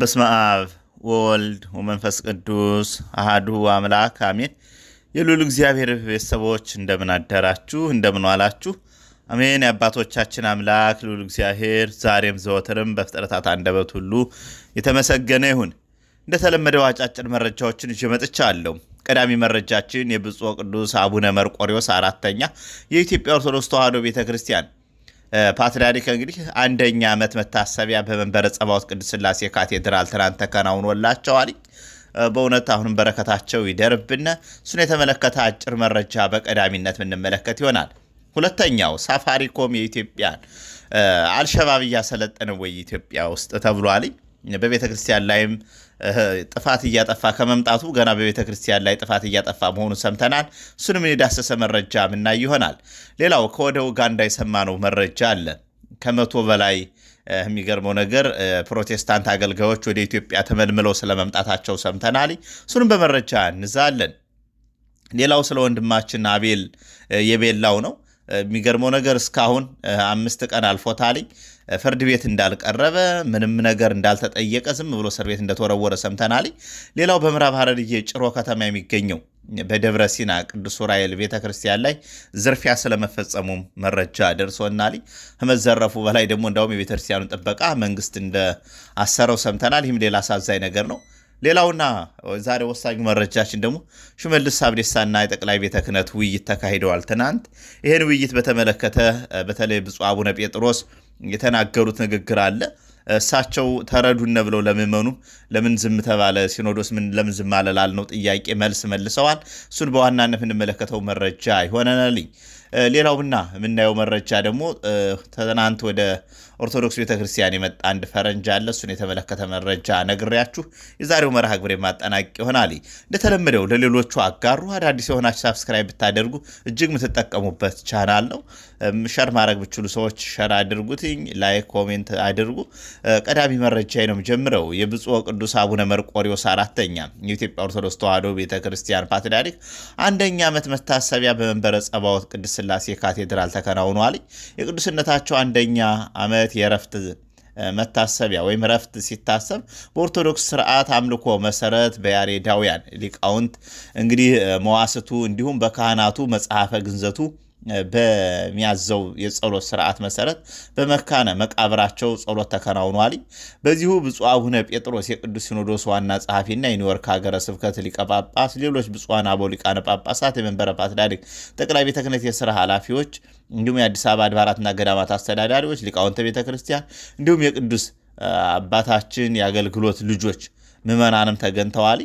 በስመ አብ ወወልድ ወመንፈስ ቅዱስ አሃዱ አምላክ አሜን። የሉል እግዚአብሔር ቤተሰቦች እንደምን አደራችሁ? እንደምን ዋላችሁ? አሜን። የአባቶቻችን አምላክ ልዑል እግዚአብሔር ዛሬም ዘወትርም በፍጥረታት አንደበት ሁሉ የተመሰገነ ይሁን። እንደተለመደው አጫጭር መረጃዎችን ይዤ መጥቻለሁ። ቀዳሚ መረጃችን የብፁዕ ቅዱስ አቡነ መርቆሪዎስ አራተኛ የኢትዮጵያ ኦርቶዶክስ ተዋሕዶ ቤተ ክርስቲያን ፓትርያርክ እንግዲህ አንደኛ ዓመት መታሰቢያ በመንበረ ጸባዖት ቅድስት ሥላሴ ካቴድራል ትናንት ተከናውኖላቸዋል። በእውነት አሁንም በረከታቸው ይደርብን። እሱን የተመለከተ አጭር መረጃ በቀዳሚነት የምንመለከት ይሆናል። ሁለተኛው ሳፋሪኮም የኢትዮጵያን አልሸባብ እያሰለጠነ ወይ ኢትዮጵያ ውስጥ ተብሏልኝ በቤተ ክርስቲያን ላይም ጥፋት እያጠፋ ከመምጣቱ ገና በቤተ ክርስቲያን ላይ ጥፋት እያጠፋ መሆኑን ሰምተናል። እሱንም የዳሰሰ መረጃ ምናይ ይሆናል። ሌላው ከወደ ኡጋንዳ የሰማነው መረጃ አለ። ከመቶ በላይ የሚገርመው ነገር ፕሮቴስታንት አገልጋዮች ወደ ኢትዮጵያ ተመልምለው ስለመምጣታቸው ሰምተናል። እሱንም በመረጃ እንዛለን። ሌላው ስለ ወንድማችን አቤል የቤላው ነው። የሚገርመው ነገር እስካሁን አምስት ቀን አልፎታልኝ ፍርድ ቤት እንዳልቀረበ ምንም ነገር እንዳልተጠየቀ ዝም ብሎ እስር ቤት እንደተወረወረ ሰምተናል። ሌላው በምዕራብ ሐረርጌ ጭሮ ከተማ የሚገኘው በደብረ ሲና ቅዱስ ዑራኤል ቤተ ክርስቲያን ላይ ዝርፊያ ስለመፈጸሙም መረጃ ደርሶናል። ከመዘረፉ በላይ ደግሞ እንዳውም የቤተ ክርስቲያኑ ጥበቃ መንግስት እንደአሰረው ሰምተናል። ይህም ሌላ አሳዛኝ ነገር ነው። ሌላውና ዛሬ ወሳኙ መረጃችን ደግሞ ሽመልስ አብዲሳና የጠቅላይ ቤተ ክህነት ውይይት ተካሂደዋል ትናንት። ይህን ውይይት በተመለከተ በተለይ ብፁዕ አቡነ ጴጥሮስ የተናገሩት ንግግር አለ። እሳቸው ተረዱነ ብለው ለምዕመኑ ለምን ዝም ተባለ፣ ሲኖዶስ ምን ለምን ዝም አለላል ነው ጥያቄ መልስ መልሰዋል። እሱን በዋናነት የምንመለከተው መረጃ ይሆነናል። ሌላውና የምናየው መረጃ ደግሞ ትናንት ወደ ኦርቶዶክስ ቤተክርስቲያን የመጣ አንድ ፈረንጅ አለ። እሱን የተመለከተ መረጃ ነግሬያችሁ የዛሬው መርሃ ግብሬ ማጠናቅ ይሆናል። እንደተለመደው ለሌሎቹ አጋሩ። አዳዲስ የሆናችሁ ሳብስክራይብ ብታደርጉ እጅግ የምትጠቀሙበት ቻናል ነው። ሸር ማድረግ ብችሉ ሰዎች ሸር አድርጉትኝ፣ ላይክ ኮሜንት አድርጉ። ቀዳሚ መረጃ ነው የምጀምረው። የብፁዕ ቅዱስ አቡነ መርቆሪዎስ አራተኛ የኢትዮጵያ ኦርቶዶክስ ተዋህዶ ቤተክርስቲያን ፓትርያርክ አንደኛ ዓመት መታሰቢያ በመንበረ ጸባዖት ቅድስት ስላሴ ካቴድራል ተከናውኗል። የቅዱስነታቸው አንደኛ ዓመት ማለት የረፍት መታሰቢያ ወይም ረፍት ሲታሰብ በኦርቶዶክስ ስርዓት አምልኮ መሰረት በያሬዳውያን ሊቃውንት እንግዲህ መዋስቱ እንዲሁም በካህናቱ መጽሐፈ ግንዘቱ በሚያዘው የጸሎት ስርዓት መሰረት በመካነ መቃብራቸው ጸሎት ተከናውኗል። በዚሁ ብፁዕ አቡነ ጴጥሮስ የቅዱስ ሲኖዶስ ዋና ጸሐፊና የኒውዮርክ ሀገረ ስብከት ሊቀ ጳጳስ፣ ሌሎች ብፁዓን አበው ሊቃነ ጳጳሳት፣ የመንበረ ፓትርያርክ ጠቅላይ ቤተ ክህነት የስራ ኃላፊዎች እንዲሁም የአዲስ አበባ አድባራትና ገዳማት አስተዳዳሪዎች፣ ሊቃውንተ ቤተ ክርስቲያን እንዲሁም የቅዱስ አባታችን የአገልግሎት ልጆች ምዕመናንም ተገኝተዋል።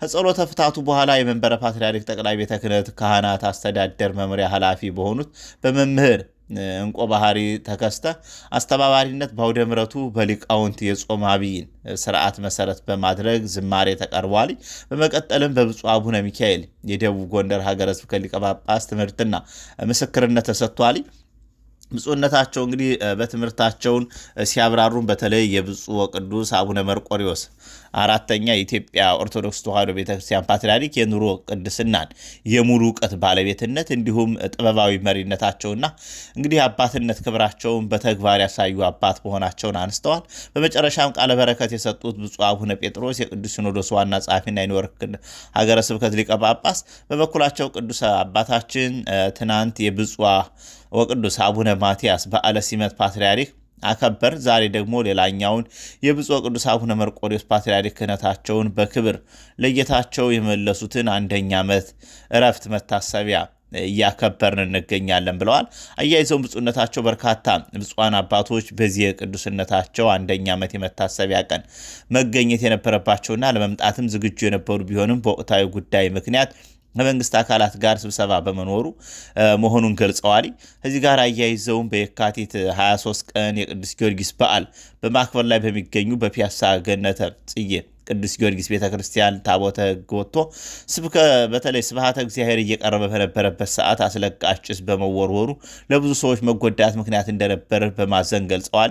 ከጸሎተ ፍታቱ በኋላ የመንበረ ፓትርያርክ ጠቅላይ ቤተ ክህነት ካህናት አስተዳደር መምሪያ ኃላፊ በሆኑት በመምህር እንቆ ባህሪ ተከስተ አስተባባሪነት በአውደ ምሕረቱ በሊቃውንት የጾም አብይን ስርዓት መሰረት በማድረግ ዝማሬ ተቀርቧል። በመቀጠልም በብፁዕ አቡነ ሚካኤል የደቡብ ጎንደር ሀገረ ስብከት ሊቀ ጳጳስ ትምህርትና ምስክርነት ተሰጥቷል። ብፁዕነታቸው እንግዲህ በትምህርታቸውን ሲያብራሩን በተለይ የብፁዕ ወቅዱስ አቡነ መርቆሪዎስ አራተኛ የኢትዮጵያ ኦርቶዶክስ ተዋሕዶ ቤተክርስቲያን ፓትርያርክ የኑሮ ቅድስናን የሙሉ እውቀት ባለቤትነት እንዲሁም ጥበባዊ መሪነታቸውና እንግዲህ አባትነት ክብራቸውን በተግባር ያሳዩ አባት መሆናቸውን አንስተዋል። በመጨረሻም ቃለ በረከት የሰጡት ብፁዕ አቡነ ጴጥሮስ የቅዱስ ሲኖዶስ ዋና ጸሐፊና የኒውዮርክ ሀገረ ስብከት ሊቀ ጳጳስ በበኩላቸው ቅዱስ አባታችን ትናንት የብፁዕ ወቅዱስ አቡነ ማትያስ በዓለ ሲመት ፓትርያርክ አከበር። ዛሬ ደግሞ ሌላኛውን የብፁዕ ወቅዱስ አቡነ መርቆሬዎስ ፓትርያርክ ክህነታቸውን በክብር ለጌታቸው የመለሱትን አንደኛ ዓመት እረፍት መታሰቢያ እያከበርን እንገኛለን ብለዋል። አያይዘውን ብፁዕነታቸው በርካታ ብፁዓን አባቶች በዚህ የቅዱስነታቸው አንደኛ ዓመት የመታሰቢያ ቀን መገኘት የነበረባቸውና ለመምጣትም ዝግጁ የነበሩ ቢሆንም በወቅታዊ ጉዳይ ምክንያት ከመንግስት አካላት ጋር ስብሰባ በመኖሩ መሆኑን ገልጸዋል። እዚህ ጋር አያይዘውም በየካቲት 23 ቀን የቅዱስ ጊዮርጊስ በዓል በማክበር ላይ በሚገኙ በፒያሳ ገነተ ጽዬ ቅዱስ ጊዮርጊስ ቤተ ክርስቲያን ታቦተ ሕግ ወጥቶ በተለይ ስብሐተ እግዚአብሔር እየቀረበ በነበረበት ሰዓት አስለቃሽ ጭስ በመወርወሩ ለብዙ ሰዎች መጎዳት ምክንያት እንደነበር በማዘን ገልጸዋል።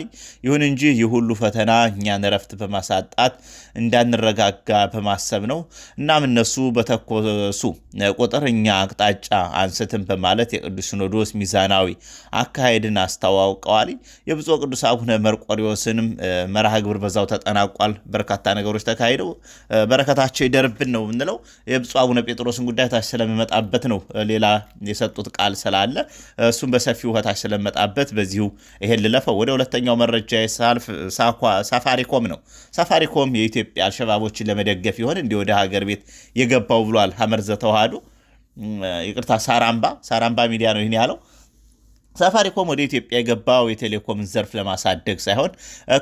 ይሁን እንጂ ይህ ሁሉ ፈተና እኛን እረፍት በማሳጣት እንዳንረጋጋ በማሰብ ነው። እናም እነሱ በተኮሱ ቁጥር እኛ አቅጣጫ አንስትን በማለት የቅዱስ ሲኖዶስ ሚዛናዊ አካሄድን አስተዋውቀዋል። የብፁዕ ቅዱስ አቡነ መርቆሪዎስንም መርሃ ግብር በዛው ተጠናቋል። በርካታ ነገሮች ተካ የሚካሄደው በረከታቸው ይደርብን ነው የምንለው። የብፁዕ አቡነ ጴጥሮስን ጉዳይ ታች ስለምመጣበት ነው። ሌላ የሰጡት ቃል ስላለ እሱም በሰፊው ታች ስለመጣበት በዚሁ ይሄን ልለፈው። ወደ ሁለተኛው መረጃ ሳልፍ ሳፋሪኮም ነው። ሳፋሪኮም የኢትዮጵያ አልሸባቦችን ለመደገፍ ይሆን እንዲህ ወደ ሀገር ቤት የገባው ብሏል። ሀመር ዘተዋህዶ ይቅርታ፣ ሳራምባ ሳራምባ ሚዲያ ነው ይህን ያለው ሳፋሪኮም ወደ ኢትዮጵያ የገባው የቴሌኮምን ዘርፍ ለማሳደግ ሳይሆን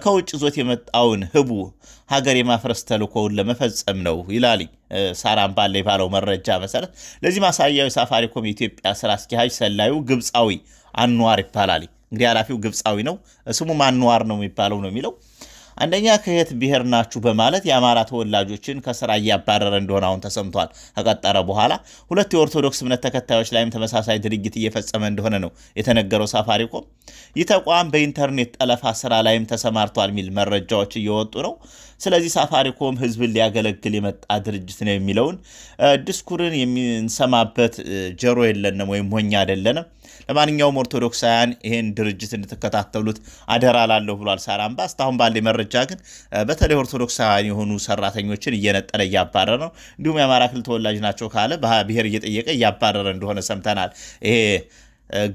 ከውጭ ዞት የመጣውን ህቡ ሀገር የማፍረስ ተልኮውን ለመፈጸም ነው ይላል ሳራም ባለ ባለው መረጃ መሰረት ለዚህ ማሳያዊ ሳፋሪኮም የኢትዮጵያ ስራ አስኪያጅ ሰላዩ ግብፃዊ አንዋር ይባላል። እንግዲህ ኃላፊው ግብፃዊ ነው፣ ስሙም አንዋር ነው የሚባለው ነው የሚለው አንደኛ ከየት ብሔር ናችሁ በማለት የአማራ ተወላጆችን ከስራ እያባረረ እንደሆነ አሁን ተሰምቷል ከቀጠረ በኋላ። ሁለት የኦርቶዶክስ እምነት ተከታዮች ላይም ተመሳሳይ ድርጊት እየፈጸመ እንደሆነ ነው የተነገረው። ሳፋሪኮም ይህ ተቋም በኢንተርኔት ጠለፋ ስራ ላይም ተሰማርቷል የሚል መረጃዎች እየወጡ ነው። ስለዚህ ሳፋሪኮም ህዝብን ሊያገለግል የመጣ ድርጅት ነው የሚለውን ድስኩርን የምንሰማበት ጆሮ የለንም ወይም ሞኛ አይደለንም። ለማንኛውም ኦርቶዶክሳውያን ይህን ድርጅት እንድትከታተሉት አደራ ላለሁ ብሏል አምባስ። እስካሁን ባለ መረጃ ግን በተለይ ኦርቶዶክሳውያን የሆኑ ሰራተኞችን እየነጠለ እያባረረ ነው። እንዲሁም የአማራ ክልል ተወላጅ ናቸው ካለ ብሔር እየጠየቀ እያባረረ እንደሆነ ሰምተናል። ይሄ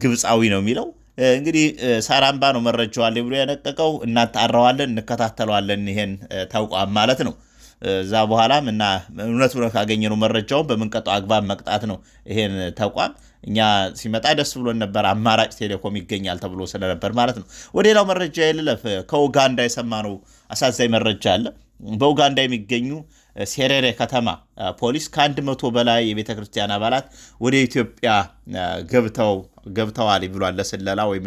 ግብፃዊ ነው የሚለው እንግዲህ ሳራምባ ነው መረጃዋለ ብሎ ያነቀቀው። እናጣራዋለን፣ እንከታተለዋለን ይሄን ተቋም ማለት ነው። እዛ በኋላም እና እውነት ብሎ ካገኘነው መረጃውን በምንቀጠው አግባብ መቅጣት ነው። ይሄን ተቋም እኛ ሲመጣ ደስ ብሎ ነበር። አማራጭ ቴሌኮም ይገኛል ተብሎ ስለነበር ማለት ነው። ወደሌላው መረጃ የልለፍ ከኡጋንዳ የሰማነው አሳዛኝ መረጃ አለ። በኡጋንዳ የሚገኙ ሴሬሬ ከተማ ፖሊስ ከአንድ መቶ በላይ የቤተ ክርስቲያን አባላት ወደ ኢትዮጵያ ገብተው ገብተዋል ብሏል። ለስለላ ወይም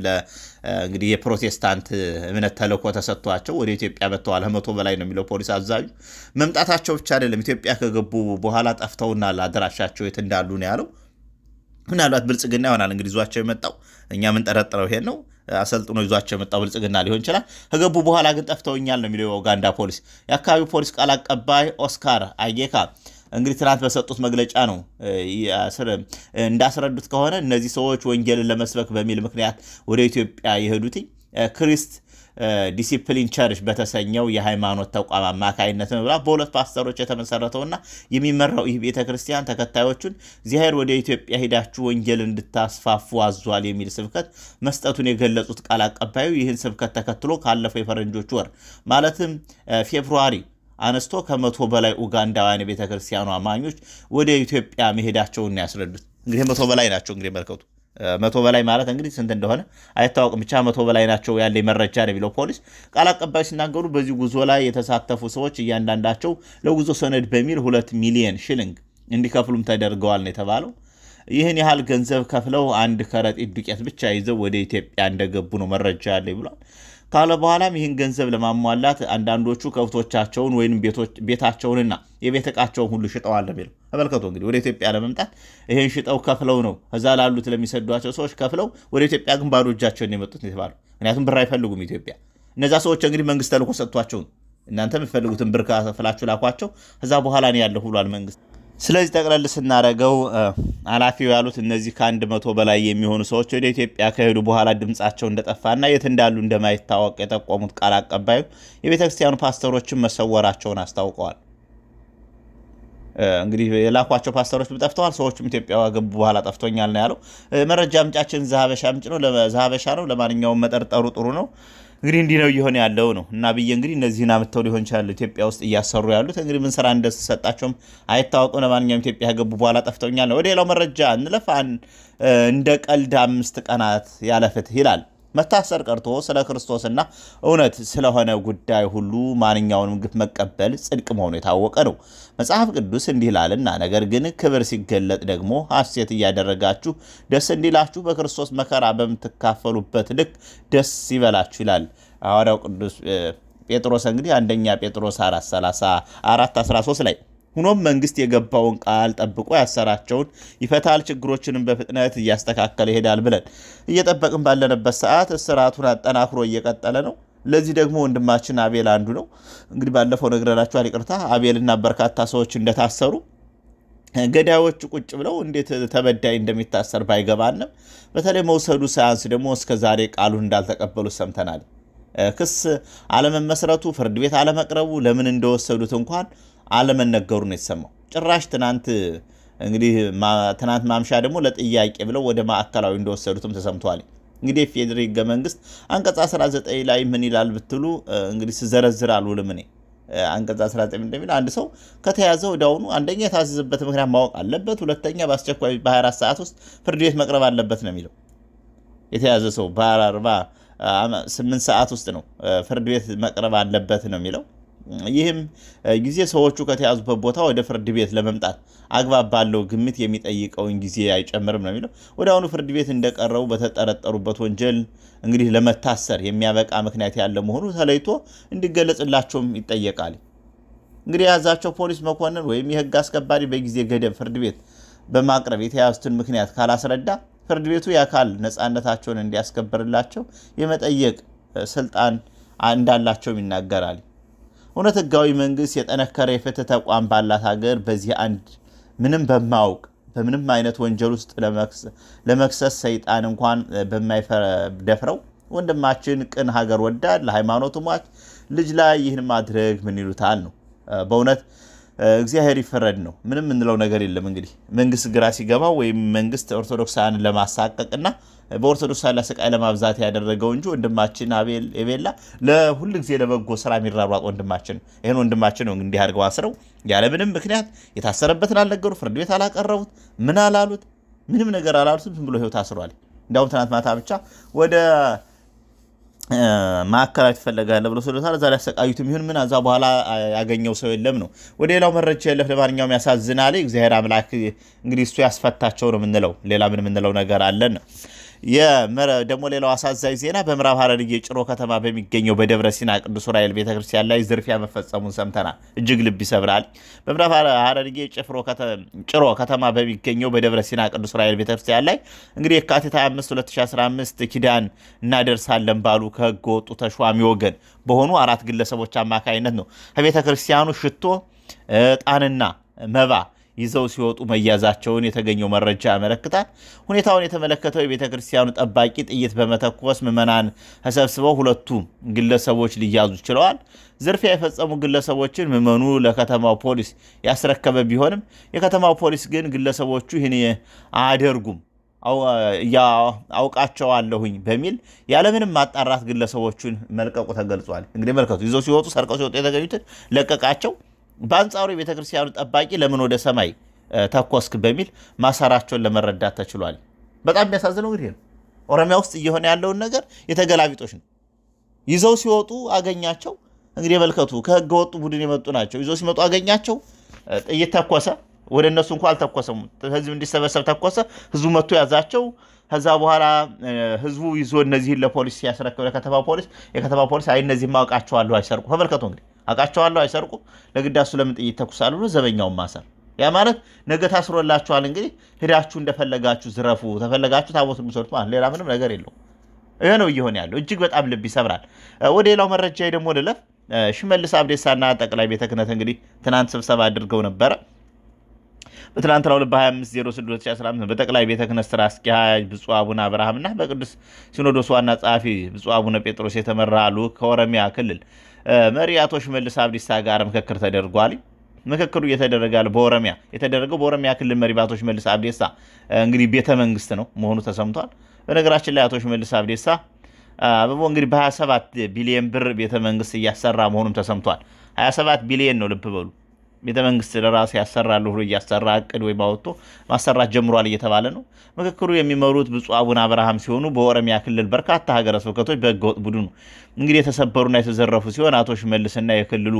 እንግዲህ የፕሮቴስታንት እምነት ተልእኮ ተሰጥቷቸው ወደ ኢትዮጵያ መጥተዋል። ከመቶ በላይ ነው የሚለው ፖሊስ አዛዡ። መምጣታቸው ብቻ አይደለም ኢትዮጵያ ከገቡ በኋላ ጠፍተውናል፣ አድራሻቸው የት እንዳሉ ነው ያለው። ምናልባት ብልጽግና ይሆናል እንግዲህ ይዟቸው የመጣው እኛ የምንጠረጥረው ይሄን ነው። አሰልጥኖ ይዟቸው የመጣው ብልጽግና ሊሆን ይችላል። ከገቡ በኋላ ግን ጠፍተውኛል ነው የሚለው የኡጋንዳ ፖሊስ። የአካባቢው ፖሊስ ቃል አቀባይ ኦስካር አጌካ እንግዲህ ትናንት በሰጡት መግለጫ ነው እንዳስረዱት ከሆነ እነዚህ ሰዎች ወንጌልን ለመስበክ በሚል ምክንያት ወደ ኢትዮጵያ የሄዱትኝ ክሪስት ዲሲፕሊን ቸርች በተሰኘው የሃይማኖት ተቋም አማካይነት ነው ብላ በሁለት ፓስተሮች የተመሰረተውና የሚመራው ይህ ቤተ ክርስቲያን ተከታዮቹን እግዚአብሔር ወደ ኢትዮጵያ ሂዳችሁ ወንጌል እንድታስፋፉ አዟል የሚል ስብከት መስጠቱን የገለጹት ቃል አቀባዩ ይህን ስብከት ተከትሎ ካለፈው የፈረንጆች ወር ማለትም ፌብሩዋሪ አነስቶ ከመቶ በላይ ኡጋንዳውያን የቤተክርስቲያኑ አማኞች ወደ ኢትዮጵያ መሄዳቸውን ያስረዱት። እንግዲህ መቶ በላይ ናቸው። እንግዲህ መልከቱ መቶ በላይ ማለት እንግዲህ ስንት እንደሆነ አይታወቅም። ብቻ መቶ በላይ ናቸው ያለ መረጃ ነው የሚለው ፖሊስ ቃል አቀባይ ሲናገሩ፣ በዚህ ጉዞ ላይ የተሳተፉ ሰዎች እያንዳንዳቸው ለጉዞ ሰነድ በሚል ሁለት ሚሊየን ሽልንግ እንዲከፍሉም ተደርገዋል ነው የተባለው። ይህን ያህል ገንዘብ ከፍለው አንድ ከረጢት ዱቄት ብቻ ይዘው ወደ ኢትዮጵያ እንደገቡ ነው መረጃ ያለ ብሏል። ካለ በኋላም ይህን ገንዘብ ለማሟላት አንዳንዶቹ ከብቶቻቸውን ወይም ቤታቸውንና የቤት ዕቃቸውን ሁሉ ሽጠዋል ነው የሚለው። ተመልከቶ እንግዲህ ወደ ኢትዮጵያ ለመምጣት ይህን ሽጠው ከፍለው ነው እዛ ላሉት ለሚሰዷቸው ሰዎች ከፍለው ወደ ኢትዮጵያ ግን ባዶ እጃቸውን የመጡት የተባሉ ምክንያቱም ብር አይፈልጉም ኢትዮጵያ። እነዛ ሰዎች እንግዲህ መንግስት ተልኮ ሰጥቷቸው እናንተ የምትፈልጉትን ብር ከፍላችሁ ላኳቸው፣ እዛ በኋላ ነው ያለሁ ብሏል መንግስት። ስለዚህ ጠቅለል ስናደረገው ኃላፊው ያሉት እነዚህ ከአንድ መቶ በላይ የሚሆኑ ሰዎች ወደ ኢትዮጵያ ከሄዱ በኋላ ድምጻቸው እንደጠፋና የት እንዳሉ እንደማይታወቅ የጠቆሙት ቃል አቀባዩ የቤተ ክርስቲያኑ ፓስተሮችን መሰወራቸውን አስታውቀዋል። እንግዲህ የላኳቸው ፓስተሮች ጠፍተዋል፣ ሰዎችም ኢትዮጵያ ገቡ በኋላ ጠፍቶኛል ነው ያለው። መረጃ ምንጫችን ዘሀበሻ ምንጭ ነው፣ ዘሀበሻ ነው። ለማንኛውም መጠርጠሩ ጥሩ ነው። እንግዲህ እንዲህ ነው እየሆነ ያለው ነው እና ብዬ እንግዲህ እነዚህን አምጥተው ሊሆን ይችላል ኢትዮጵያ ውስጥ እያሰሩ ያሉት እንግዲህ ምን ስራ እንደተሰጣቸውም አይታወቅም። ለማንኛውም ኢትዮጵያ ከገቡ በኋላ ጠፍተውኛል ነው። ወደ ሌላው መረጃ እንለፋን። እንደ ቀልድ አምስት ቀናት ያለ ይላል መታሰር ቀርቶ ስለ ክርስቶስና እውነት ስለሆነ ጉዳይ ሁሉ ማንኛውንም ግፍ መቀበል ጽድቅ መሆኑ የታወቀ ነው። መጽሐፍ ቅዱስ እንዲህ ይላልና፣ ነገር ግን ክብር ሲገለጥ ደግሞ ሐሴት እያደረጋችሁ ደስ እንዲላችሁ በክርስቶስ መከራ በምትካፈሉበት ልክ ደስ ይበላችሁ ይላል ሐዋርያው ቅዱስ ጴጥሮስ እንግዲህ አንደኛ ጴጥሮስ 4 13 ላይ ሁኖም መንግስት የገባውን ቃል ጠብቆ ያሰራቸውን ይፈታል፣ ችግሮችንም በፍጥነት እያስተካከለ ይሄዳል ብለን እየጠበቅን ባለንበት ሰዓት እስራቱን አጠናክሮ እየቀጠለ ነው። ለዚህ ደግሞ ወንድማችን አቤል አንዱ ነው። እንግዲህ ባለፈው ነግረናችኋል። ይቅርታ አቤልና በርካታ ሰዎች እንደታሰሩ ገዳዮች ቁጭ ብለው እንዴት ተበዳይ እንደሚታሰር ባይገባንም በተለይ መውሰዱ ሳያንስ ደግሞ እስከ ዛሬ ቃሉን እንዳልተቀበሉ ሰምተናል። ክስ አለመመስረቱ፣ ፍርድ ቤት አለመቅረቡ፣ ለምን እንደወሰዱት እንኳን አለመነገሩ ነው የተሰማው። ጭራሽ ትናንት እንግዲህ ትናንት ማምሻ ደግሞ ለጥያቄ ብለው ወደ ማዕከላዊ እንደወሰዱትም ተሰምተዋል። እንግዲህ የፌዴሪ ህገ መንግስት አንቀጽ 19 ላይ ምን ይላል ብትሉ እንግዲህ ስዘረዝር አልውልም እኔ አንቀጽ 19 እንደሚል አንድ ሰው ከተያዘ ወዲያውኑ አንደኛ የታዘዘበት ምክንያት ማወቅ አለበት፣ ሁለተኛ በአስቸኳይ በ24 ሰዓት ውስጥ ፍርድ ቤት መቅረብ አለበት ነው የሚለው። የተያዘ ሰው በ48 ሰዓት ውስጥ ነው ፍርድ ቤት መቅረብ አለበት ነው የሚለው። ይህም ጊዜ ሰዎቹ ከተያዙበት ቦታ ወደ ፍርድ ቤት ለመምጣት አግባብ ባለው ግምት የሚጠይቀውን ጊዜ አይጨምርም ነው የሚለው። ወደ አሁኑ ፍርድ ቤት እንደቀረቡ በተጠረጠሩበት ወንጀል እንግዲህ ለመታሰር የሚያበቃ ምክንያት ያለ መሆኑ ተለይቶ እንዲገለጽላቸውም ይጠየቃል። እንግዲህ የያዛቸው ፖሊስ መኮንን ወይም የህግ አስከባሪ በጊዜ ገደብ ፍርድ ቤት በማቅረብ የተያዙትን ምክንያት ካላስረዳ ፍርድ ቤቱ የአካል ነፃነታቸውን እንዲያስከብርላቸው የመጠየቅ ስልጣን እንዳላቸውም ይናገራል። እውነት ህጋዊ መንግስት የጠነከረ የፍትህ ተቋም ባላት ሀገር በዚህ አንድ ምንም በማወቅ በምንም አይነት ወንጀል ውስጥ ለመክሰስ ሰይጣን እንኳን በማይደፍረው ወንድማችን ቅን ሀገር ወዳድ ለሃይማኖቱ ሟች ልጅ ላይ ይህን ማድረግ ምን ይሉታል ነው በእውነት እግዚአብሔር ይፈረድ ነው። ምንም የምንለው ነገር የለም። እንግዲህ መንግስት ግራ ሲገባው ወይም መንግስት ኦርቶዶክሳን ለማሳቀቅና በኦርቶዶክሳን ለስቃይ ለማብዛት ያደረገው እንጂ ወንድማችን አቤል ኤቤላ ለሁል ጊዜ ለበጎ ስራ የሚራሯጥ ወንድማችን ነው። ይህን ወንድማችን ነው እንዲህ አድርገው አስረው ያለምንም ምክንያት የታሰረበትን አልነገሩ፣ ፍርድ ቤት አላቀረቡት፣ ምን አላሉት፣ ምንም ነገር አላሉትም። ዝም ብሎ ህይወት አስሯል። እንዲሁም ትናንት ማታ ብቻ ወደ ማዕከላት ትፈለጋለ ብሎ ስለታል። እዛ ላይ ያሰቃዩትም ይሁን ምን እዛ በኋላ ያገኘው ሰው የለም ነው። ወደ ሌላው መረጃ የለፍ። ለማንኛውም ያሳዝናል። እግዚአብሔር አምላክ እንግዲህ እሱ ያስፈታቸው ነው የምንለው። ሌላ ምን የምንለው ነገር አለን ነው ደግሞ ሌላው አሳዛኝ ዜና በምዕራብ ሐረርጌ ጭሮ ከተማ በሚገኘው በደብረ ሲና ቅዱስ ራኤል ቤተክርስቲያን ላይ ዝርፊያ መፈጸሙን ሰምተናል። እጅግ ልብ ይሰብራል። በምዕራብ ሀረርጌ ጭሮ ከተማ በሚገኘው በደብረ ሲና ቅዱስ ራኤል ቤተክርስቲያን ላይ እንግዲህ የካቲት 25 2015 ኪዳን እናደርሳለን ባሉ ከህገ ወጡ ተሿሚ ወገን በሆኑ አራት ግለሰቦች አማካኝነት ነው ከቤተክርስቲያኑ ሽቶ፣ እጣንና መባ ይዘው ሲወጡ መያዛቸውን የተገኘው መረጃ ያመለክታል። ሁኔታውን የተመለከተው የቤተ ክርስቲያኑ ጠባቂ ጥይት በመተኮስ ምዕመናን ተሰብስበው ሁለቱ ግለሰቦች ሊያዙ ችለዋል። ዝርፊያ የፈጸሙ ግለሰቦችን ምዕመኑ ለከተማው ፖሊስ ያስረከበ ቢሆንም የከተማው ፖሊስ ግን ግለሰቦቹ ይህን አያደርጉም አውቃቸዋለሁኝ በሚል ያለምንም ማጣራት ግለሰቦቹን መልቀቁ ተገልጿል። እንግዲህ መልከቱ ይዘው ሲወጡ ሰርቀው ሲወጡ የተገኙትን ለቀቃቸው። በአንጻሩ የቤተ ክርስቲያኑ ጠባቂ ለምን ወደ ሰማይ ተኮስክ በሚል ማሰራቸውን ለመረዳት ተችሏል። በጣም የሚያሳዝነው እንግዲህ ነው። ኦሮሚያ ውስጥ እየሆነ ያለውን ነገር የተገላቢጦች ነው። ይዘው ሲወጡ አገኛቸው። እንግዲህ የመልከቱ ከህገ ወጡ ቡድን የመጡ ናቸው። ይዘው ሲመጡ አገኛቸው፣ ጥይት ተኮሰ። ወደ እነሱ እንኳ አልተኮሰም። ህዝብ እንዲሰበሰብ ተኮሰ። ህዝቡ መጥቶ ያዛቸው። ከዛ በኋላ ህዝቡ ይዞ እነዚህን ለፖሊስ ሲያስረክብ ለከተማ ፖሊስ፣ የከተማ ፖሊስ አይ እነዚህማ አውቃቸዋለሁ አይሰርቁ። ተመልከቱ እንግዲህ አውቃቸዋለሁ አይሰርቁ፣ ለግዳሱ ለምን ጥይት ተኩሳሉ ነው ዘበኛውን ማሰር። ያ ማለት ነገ ታስሮላችኋል። እንግዲህ ሂዳችሁ እንደፈለጋችሁ ዝረፉ፣ ተፈለጋችሁ ታቦት የምትሰርቱ ማለት ሌላ ምንም ነገር የለው። ይህ ነው እየሆነ ያለው። እጅግ በጣም ልብ ይሰብራል። ወደ ሌላው መረጃ ደግሞ ልለፍ። ሽመልስ አብዴሳና ጠቅላይ ቤተ ክህነት እንግዲህ ትናንት ስብሰባ አድርገው ነበረ። በትላንትናው ዕለት በ 25 06 በጠቅላይ ቤተ ክህነት ሥራ አስኪያጅ ብፁዕ አቡነ አብርሃም እና በቅዱስ ሲኖዶስ ዋና ጸሐፊ ብፁዕ አቡነ ጴጥሮስ የተመራ ልዑክ ከኦሮሚያ ክልል መሪ አቶ ሽመልስ አብዲሳ ጋር ምክክር ተደርጓል። ምክክሩ እየተደረጋል ያለ በኦሮሚያ የተደረገው በኦሮሚያ ክልል መሪ በአቶ ሽመልስ አብዲሳ እንግዲህ ቤተ መንግስት ነው መሆኑ ተሰምቷል። በነገራችን ላይ አቶ ሽመልስ አብዲሳ አበቦ እንግዲህ በ27 ቢሊየን ብር ቤተ መንግስት እያሰራ መሆኑም ተሰምቷል። 27 ቢሊየን ነው ልብ በሉ። ቤተ መንግስት ለራሴ ያሰራሉ ብሎ እያሰራ እቅድ ወይ ባወጥቶ ማሰራት ጀምሯል እየተባለ ነው። ምክክሩ የሚመሩት ብፁዕ አቡነ አብርሃም ሲሆኑ በኦሮሚያ ክልል በርካታ ሀገረ ስብከቶች በህገወጥ ቡድኑ እንግዲህ የተሰበሩና የተዘረፉ ሲሆን አቶ ሽመልስና የክልሉ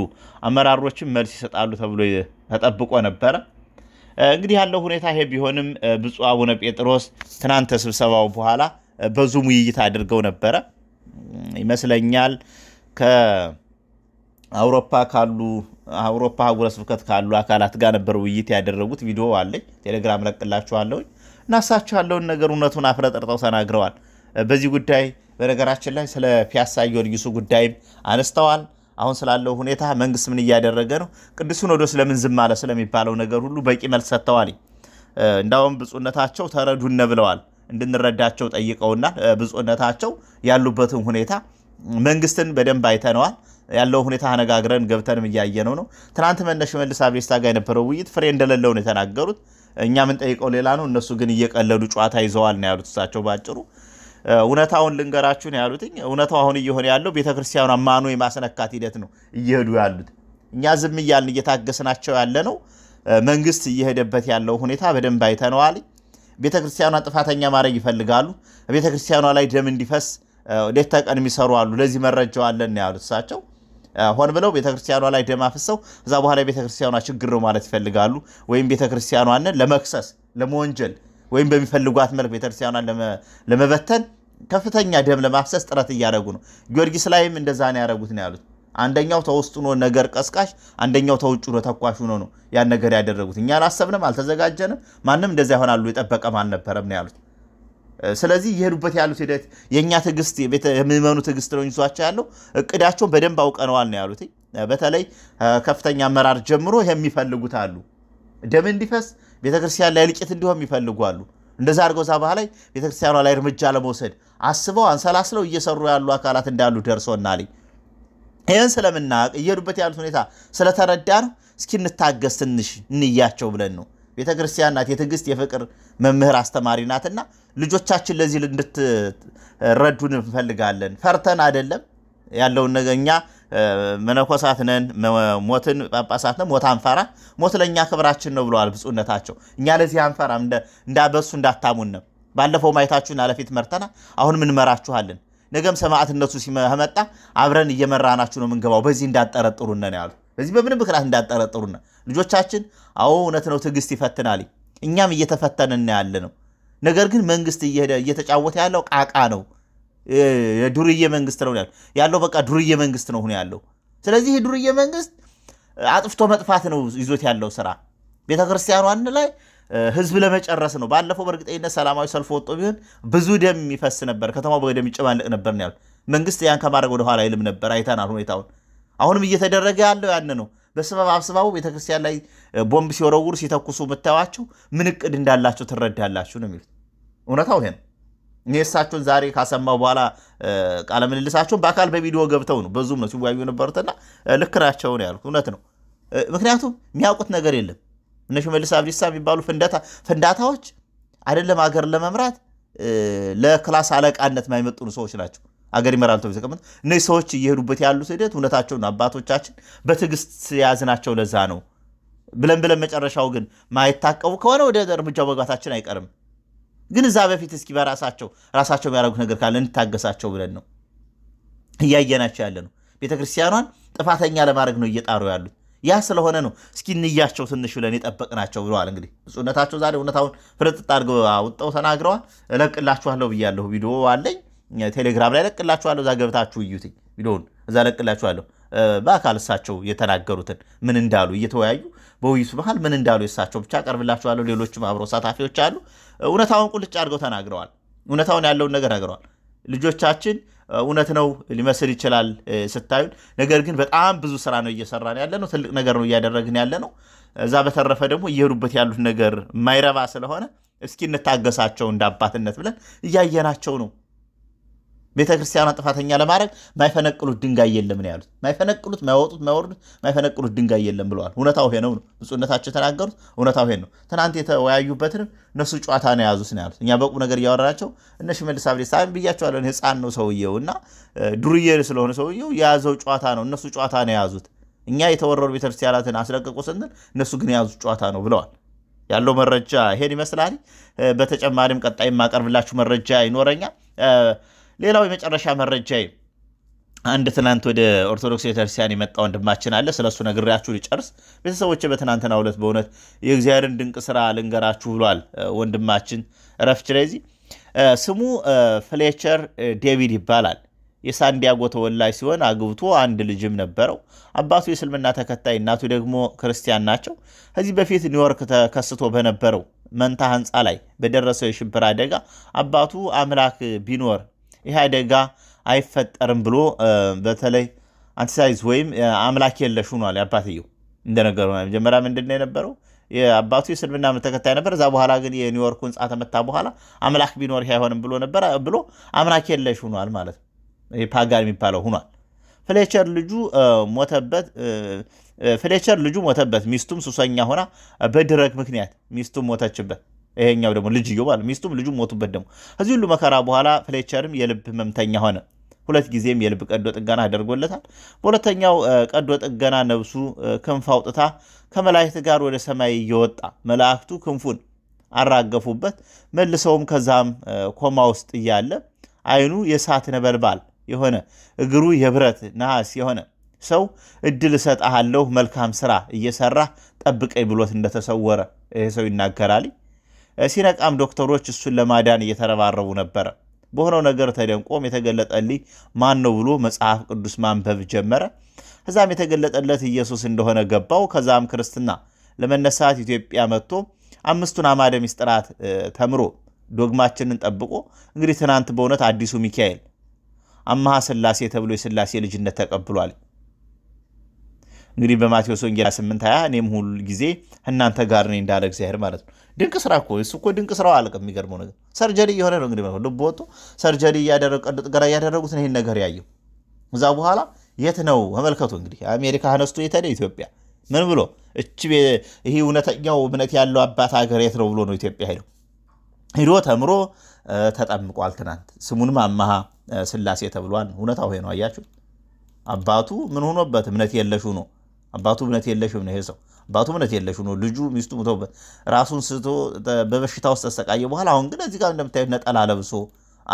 አመራሮችም መልስ ይሰጣሉ ተብሎ ተጠብቆ ነበረ። እንግዲህ ያለው ሁኔታ ይሄ ቢሆንም ብፁዕ አቡነ ጴጥሮስ ትናንተ ስብሰባው በኋላ በዙም ውይይት አድርገው ነበረ ይመስለኛል ከ አውሮፓ ካሉ አውሮፓ ሀገረ ስብከት ካሉ አካላት ጋር ነበር ውይይት ያደረጉት። ቪዲዮ አለኝ፣ ቴሌግራም ለቅላችኋለሁኝ እና ያለውን ነገር እውነቱን አፍረጠርጠው ተናግረዋል። በዚህ ጉዳይ በነገራችን ላይ ስለ ፒያሳ ጊዮርጊሱ ጉዳይም አነስተዋል። አሁን ስላለው ሁኔታ መንግስት ምን እያደረገ ነው፣ ቅዱስ ሲኖዶስ ለምን ዝም አለ ስለሚባለው ነገር ሁሉ በቂ መልስ ሰጥተዋል። እንዳውም ብፁዕነታቸው ተረዱነ ብለዋል። እንድንረዳቸው ጠይቀውናል። ብፁዕነታቸው ያሉበትን ሁኔታ መንግስትን በደንብ አይተነዋል። ያለው ሁኔታ አነጋግረን ገብተንም እያየነው ነው። ትናንት መነ ሽመልስ አብዲሳ ጋር የነበረው ውይይት ፍሬ እንደሌለው ነው የተናገሩት። እኛ ምንጠይቀው ሌላ ነው፣ እነሱ ግን እየቀለዱ ጨዋታ ይዘዋል ነው ያሉት። እሳቸው ባጭሩ እውነታውን ልንገራችሁ ነው እውነታው አሁን እየሆነ ያለው ቤተክርስቲያኑ ማኖ የማስነካት ሂደት ነው እየሄዱ ያሉት። እኛ ዝም እያልን እየታገስናቸው ያለ ነው። መንግስት እየሄደበት ያለው ሁኔታ በደንብ አይተነዋል። ቤተክርስቲያኗ ጥፋተኛ ማድረግ ይፈልጋሉ። ቤተክርስቲያኗ ላይ ደም እንዲፈስ ሌት ተቀን የሚሰሩ አሉ። ለዚህ መረጃው አለን ያሉት እሳቸው ሆን ብለው ቤተክርስቲያኗ ላይ ደም አፍሰው እዛ በኋላ ቤተክርስቲያኗ ችግር ነው ማለት ይፈልጋሉ። ወይም ቤተክርስቲያኗን ለመክሰስ ለመወንጀል፣ ወይም በሚፈልጓት መልክ ቤተክርስቲያኗን ለመበተን ከፍተኛ ደም ለማፍሰስ ጥረት እያደረጉ ነው። ጊዮርጊስ ላይም እንደዛ ነው ያደረጉት ነው ያሉት። አንደኛው ተውስጡ ነው ነገር ቀስቃሽ፣ አንደኛው ተውጭ ነው ተኳሽ ሆኖ ነው ያን ነገር ያደረጉት። እኛ አላሰብንም፣ አልተዘጋጀንም፣ ማንም እንደዛ ይሆናሉ የጠበቀም አልነበረም ነው ያሉት። ስለዚህ እየሄዱበት ያሉት ሂደት የእኛ ትዕግስት የምዕመኑ ትዕግስት ነው ይዟቸው ያለው። እቅዳቸውን በደንብ አውቀነዋል ነው ያሉት። በተለይ ከፍተኛ አመራር ጀምሮ የሚፈልጉት አሉ። ደም እንዲፈስ ቤተክርስቲያን ላይ እልቂት እንዲሆን የሚፈልጉ አሉ። እንደዛ አድርገው ዛ ባህላይ ቤተክርስቲያኗ ላይ እርምጃ ለመውሰድ አስበው አንሰላስለው እየሰሩ ያሉ አካላት እንዳሉ ደርሶናል። ይህን ስለምናቅ እየሄዱበት ያሉት ሁኔታ ስለተረዳ ነው። እስኪ እንታገስ ትንሽ እንያቸው ብለን ነው ቤተ ክርስቲያን ናት፣ የትዕግስት የፍቅር መምህር አስተማሪ ናትና ልጆቻችን ለዚህ እንድትረዱን እንፈልጋለን። ፈርተን አይደለም ያለውን ነገር እኛ መነኮሳት ነን፣ ሞትን ጳጳሳት ነን፣ ሞት አንፈራ። ሞት ለእኛ ክብራችን ነው ብለዋል ብፁዕነታቸው። እኛ ለዚህ አንፈራም፣ እንዳበሱ እንዳታሙን ነው። ባለፈው ማየታችሁን አለፊት መርተና አሁን ምንመራችኋለን። ነገም ሰማዕትነቱ ሲመጣ አብረን እየመራናችሁ ነው ምንገባው። በዚህ እንዳጠረጥሩነን ያሉ በዚህ በምን ምክንያት እንዳጠረጥሩና ልጆቻችን አዎ እውነት ነው፣ ትዕግስት ይፈትናል። እኛም እየተፈተንን ያለ ነው። ነገር ግን መንግስት እየተጫወተ ያለው ቃቃ ነው። የዱርዬ መንግስት ነው ያለው። በቃ ዱርዬ መንግስት ነው ሁን ያለው። ስለዚህ የዱርዬ መንግስት አጥፍቶ መጥፋት ነው ይዞት ያለው ስራ። አንድ ላይ ህዝብ ለመጨረስ ነው። ባለፈው በእርግጠኝነት ሰላማዊ ሰልፍ ወጦ ቢሆን ብዙ ደም ይፈስ ነበር፣ ከተማው በደም ይጨማለቅ ነበር ነው ያሉት። መንግስት ያን ከማድረግ ወደኋላ አይልም ነበር። አይተናል ሁኔታውን። አሁንም እየተደረገ ያለው ያን ነው። በስበብ አብስባቡ ቤተክርስቲያን ላይ ቦምብ ሲወረውሩ ሲተኩሱ የምታዩቸው ምን እቅድ እንዳላቸው ትረዳላችሁ ነው የሚሉት። እውነታው ይሄ ነው። እኔ እሳቸውን ዛሬ ካሰማው በኋላ ቃለ ምልልሳቸውን በአካል በቪዲዮ ገብተው ነው በዙም ነው ሲወያዩ የነበሩትና ልክ ናቸው ነው ያልኩት። እውነት ነው። ምክንያቱም የሚያውቁት ነገር የለም። እነ ሽመልስ አብዲሳ የሚባሉ ፍንዳታዎች አይደለም ሀገር ለመምራት ለክላስ አለቃነት የማይመጥኑ ሰዎች ናቸው። አገር ይመራል ተብሎ የተቀመጠ እነዚህ ሰዎች እየሄዱበት ያሉት ሂደት እውነታቸውን አባቶቻችን በትዕግስት የያዝናቸው ለዛ ነው ብለን ብለን መጨረሻው ግን ማይታቀቡ ከሆነ ወደ እርምጃው መግባታችን አይቀርም። ግን እዛ በፊት እስኪ በራሳቸው ራሳቸው የሚያደርጉት ነገር ካለ እንታገሳቸው ብለን ነው እያየናቸው ያለ ነው። ክርስቲያኗን ጥፋተኛ ለማድረግ ነው እየጣሩ ያሉት። ያ ስለሆነ ነው እስኪ እንያቸው ትንሽ ብለን የጠበቅናቸው ብለዋል። እንግዲህ እጹነታቸው ዛሬ እውነታውን ፍርጥጥ አድርገው አውጠው ተናግረዋል። እለቅላችኋለሁ ብያለሁ። ቪዲዮ አለኝ ቴሌግራም ላይ ለቅላችኋለሁ። እዛ ገብታችሁ እዩትኝ ቪዲዮውን እዛ ለቅላችኋለሁ። በአካል እሳቸው የተናገሩትን ምን እንዳሉ እየተወያዩ በውይይቱ መሀል ምን እንዳሉ የሳቸው ብቻ ቀርብላችኋለሁ። ሌሎችም አብሮ ሳታፊዎች አሉ። እውነታውን ቁልጭ አድርገው ተናግረዋል። እውነታውን ያለውን ነገር ነግረዋል። ልጆቻችን እውነት ነው ሊመስል ይችላል ስታዩን፣ ነገር ግን በጣም ብዙ ስራ ነው እየሰራን ያለ ነው። ትልቅ ነገር ነው እያደረግን ያለ ነው። እዛ በተረፈ ደግሞ እየሄዱበት ያሉት ነገር የማይረባ ስለሆነ እስኪ እንታገሳቸው እንደ አባትነት ብለን እያየናቸው ነው። ቤተ ክርስቲያኗ ጥፋተኛ ለማድረግ ማይፈነቅሉት ድንጋይ የለም ነው ያሉት። ማይፈነቅሉት፣ ማይወጡት፣ ማይወርዱት፣ ማይፈነቅሉት ድንጋይ የለም ብለዋል። እውነታው ይሄ ነው ነው ብፁዕነታቸው የተናገሩት። እውነታው ይሄ ነው። ትናንት የተወያዩበትን እነሱ ጨዋታ ነው የያዙት ነው ያሉት። እኛ በቁም ነገር እያወራናቸው እነ ሽመልስ አብዲሳ ብያቸዋለን። ህፃን ነው ሰውየው እና ዱርዬ ስለሆነ ሰውየው የያዘው ጨዋታ ነው። እነሱ ጨዋታ ነው የያዙት። እኛ የተወረሩ ቤተክርስቲያናትን አስለቀቁ ስንል እነሱ ግን የያዙት ጨዋታ ነው ብለዋል። ያለው መረጃ ይሄን ይመስላል። በተጨማሪም ቀጣይ የማቀርብላችሁ መረጃ ይኖረኛል። ሌላው የመጨረሻ መረጃዬ አንድ ትናንት ወደ ኦርቶዶክስ ቤተክርስቲያን የመጣ ወንድማችን አለ። ስለሱ ነግሬያችሁ ሊጨርስ ቤተሰቦች በትናንትና ሁለት በእውነት የእግዚአብሔርን ድንቅ ስራ ልንገራችሁ ብሏል ወንድማችን ረፍች ለዚህ ስሙ ፍሌቸር ዴቪድ ይባላል። የሳንዲያጎ ተወላጅ ሲሆን አግብቶ አንድ ልጅም ነበረው። አባቱ የእስልምና ተከታይ፣ እናቱ ደግሞ ክርስቲያን ናቸው። ከዚህ በፊት ኒውዮርክ ተከስቶ በነበረው መንታ ህንፃ ላይ በደረሰው የሽብር አደጋ አባቱ አምላክ ቢኖር ይህ አደጋ አይፈጠርም ብሎ በተለይ አንቲሳይዝ ወይም አምላክ የለሽ ሆኗል። አባትየው እንደነገሩ መጀመሪያ ምንድን ነው የነበረው? አባቱ የእስልምና እምነት ተከታይ ነበር። እዛ በኋላ ግን የኒውዮርኩ ህንፃ ተመታ በኋላ አምላክ ቢኖር ይህ አይሆንም ብሎ ነበር ብሎ አምላክ የለሽ ሆኗል ማለት ነው። ይህ ፓጋን የሚባለው ሆኗል። ፍሌቸር ልጁ ሞተበት። ፍሌቸር ልጁ ሞተበት። ሚስቱም ሱሰኛ ሆና በድረግ ምክንያት ሚስቱም ሞተችበት። ይሄኛው ደግሞ ልጅዮ ማለት ሚስቱም ልጁ ሞቱበት። ደግሞ ከዚህ ሁሉ መከራ በኋላ ፍሌቸርም የልብ ህመምተኛ ሆነ። ሁለት ጊዜም የልብ ቀዶ ጥገና አደርጎለታል። በሁለተኛው ቀዶ ጥገና ነብሱ ክንፍ አውጥታ ከመላእክት ጋር ወደ ሰማይ እየወጣ መላእክቱ ክንፉን አራገፉበት። መልሰውም ከዛም ኮማ ውስጥ እያለ አይኑ የእሳት ነበልባል የሆነ እግሩ የብረት ነሐስ የሆነ ሰው እድል እሰጥሃለሁ መልካም ስራ እየሰራ ጠብቀኝ ብሎት እንደተሰወረ ይሄ ሰው ይናገራል። ሲነቃም ዶክተሮች እሱን ለማዳን እየተረባረቡ ነበረ። በሆነው ነገር ተደንቆም የተገለጠልኝ ማን ነው ብሎ መጽሐፍ ቅዱስ ማንበብ ጀመረ። ከዛም የተገለጠለት ኢየሱስ እንደሆነ ገባው። ከዛም ክርስትና ለመነሳት ኢትዮጵያ መጥቶ አምስቱን አማደ ምስጢራት ተምሮ ዶግማችንን ጠብቆ እንግዲህ ትናንት በእውነት አዲሱ ሚካኤል አምሃ ስላሴ ተብሎ የስላሴ ልጅነት ተቀብሏል። እንግዲህ በማቴዎስ ወንጌል 8 20 እኔም ሁል ጊዜ እናንተ ጋር ነኝ እንዳለ እግዚአብሔር ማለት ነው። ድንቅ ስራ እኮ እሱ እኮ ድንቅ ስራው አለቀ። የሚገርመው ነገር ሰርጀሪ እየሆነ ነው እንግዲህ ልብ ወጡ ሰርጀሪ ቀዶ ጥገና እያደረጉት ይህን ነገር ያየው እዛ በኋላ የት ነው ተመልከቱ። እንግዲህ አሜሪካ አነስቶ የተደ ኢትዮጵያ ምን ብሎ እች ይህ እውነተኛው እምነት ያለው አባት ሀገር የት ነው ብሎ ነው ኢትዮጵያ ሄደው ሂዶ ተምሮ ተጠምቋል። ትናንት ስሙንም አመሃ ስላሴ ተብሏል። እውነታው ሄ ነው አያችሁ። አባቱ ምን ሆኖበት እምነት የለሽ ነው። አባቱ እምነት የለሽም ነው ይሄ ሰው አባቱ እምነት የለሽም ነው ልጁ ሚስቱ ሙተውበት ራሱን ስቶ በበሽታ ውስጥ ተሰቃየ በኋላ አሁን ግን እዚህ ጋር እንደምታዩት ነጠላ ለብሶ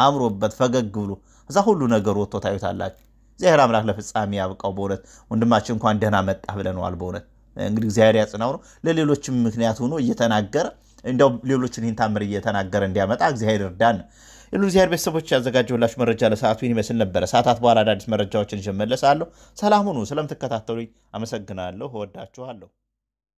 አምሮበት ፈገግ ብሎ እዛ ሁሉ ነገር ወጥቶ ታዩታላችሁ። እግዚአብሔር አምላክ ለፍጻሜ ያብቃው። በእውነት ወንድማችን እንኳን ደህና መጣ ብለነዋል። በእውነት እንግዲህ እግዚአብሔር ያጽናው ነው ለሌሎችም ምክንያት ሆኖ እየተናገረ እንዲያው ሌሎችን ይህን ታምር እየተናገረ እንዲያመጣ እግዚአብሔር እርዳን። የሉዚያድ ቤተሰቦች ያዘጋጀሁላችሁ መረጃ ለሰዓቱ ይህን ይመስል ነበረ። ሰዓታት በኋላ አዳዲስ መረጃዎችን ይዤ እመለሳለሁ። ሰላም ሁኑ። ስለምትከታተሉኝ አመሰግናለሁ። እወዳችኋለሁ።